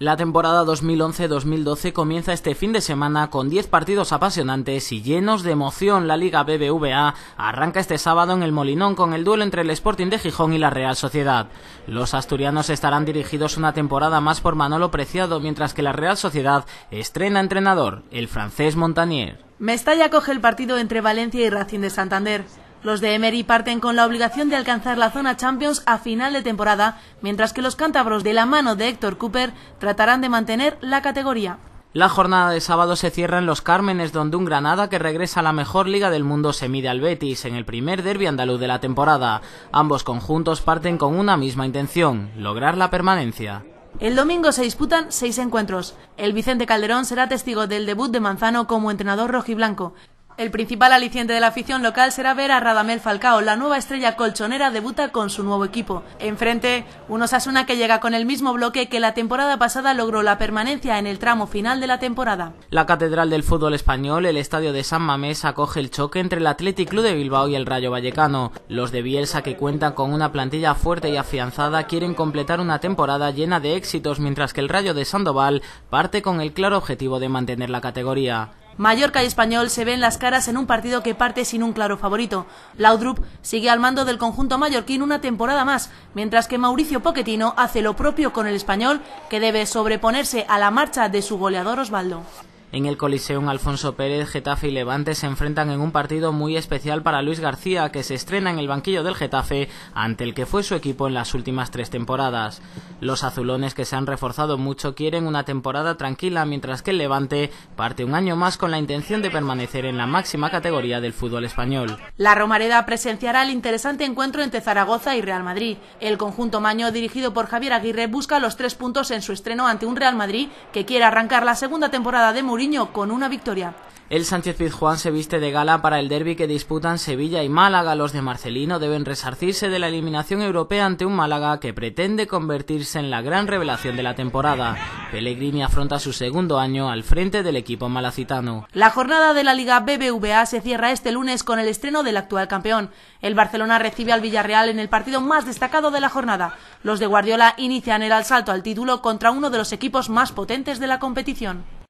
La temporada 2011-2012 comienza este fin de semana con 10 partidos apasionantes y llenos de emoción. La Liga BBVA arranca este sábado en el Molinón con el duelo entre el Sporting de Gijón y la Real Sociedad. Los asturianos estarán dirigidos una temporada más por Manolo Preciado, mientras que la Real Sociedad estrena entrenador, el francés Montanier. Mestalla coge el partido entre Valencia y Racing de Santander. Los de Emery parten con la obligación de alcanzar la zona Champions a final de temporada, mientras que los cántabros de la mano de Héctor Cooper tratarán de mantener la categoría. La jornada de sábado se cierra en Los Cármenes, donde un Granada que regresa a la mejor liga del mundo se mide al Betis en el primer derby andaluz de la temporada. Ambos conjuntos parten con una misma intención, lograr la permanencia. El domingo se disputan seis encuentros. El Vicente Calderón será testigo del debut de Manzano como entrenador rojiblanco. El principal aliciente de la afición local será ver a Radamel Falcao, la nueva estrella colchonera debuta con su nuevo equipo. Enfrente, un Osasuna que llega con el mismo bloque que la temporada pasada logró la permanencia en el tramo final de la temporada. La Catedral del Fútbol Español, el estadio de San Mamés, acoge el choque entre el Athletic Club de Bilbao y el Rayo Vallecano. Los de Bielsa, que cuentan con una plantilla fuerte y afianzada, quieren completar una temporada llena de éxitos, mientras que el Rayo de Sandoval parte con el claro objetivo de mantener la categoría. Mallorca y Español se ven las caras en un partido que parte sin un claro favorito. Laudrup sigue al mando del conjunto mallorquín una temporada más, mientras que Mauricio Pochettino hace lo propio con el Español, que debe sobreponerse a la marcha de su goleador Osvaldo. En el Coliseum Alfonso Pérez, Getafe y Levante se enfrentan en un partido muy especial para Luis García, que se estrena en el banquillo del Getafe, ante el que fue su equipo en las últimas tres temporadas. Los azulones que se han reforzado mucho quieren una temporada tranquila, mientras que el Levante parte un año más con la intención de permanecer en la máxima categoría del fútbol español. La Romareda presenciará el interesante encuentro entre Zaragoza y Real Madrid. El conjunto maño, dirigido por Javier Aguirre, busca los tres puntos en su estreno ante un Real Madrid que quiere arrancar la segunda temporada de Murillo con una victoria. El Sánchez Pizjuán se viste de gala para el derbi que disputan Sevilla y Málaga. Los de Marcelino deben resarcirse de la eliminación europea ante un Málaga que pretende convertirse en la gran revelación de la temporada. Pellegrini afronta su segundo año al frente del equipo malacitano. La jornada de la Liga BBVA se cierra este lunes con el estreno del actual campeón. El Barcelona recibe al Villarreal en el partido más destacado de la jornada. Los de Guardiola inician el asalto al título contra uno de los equipos más potentes de la competición.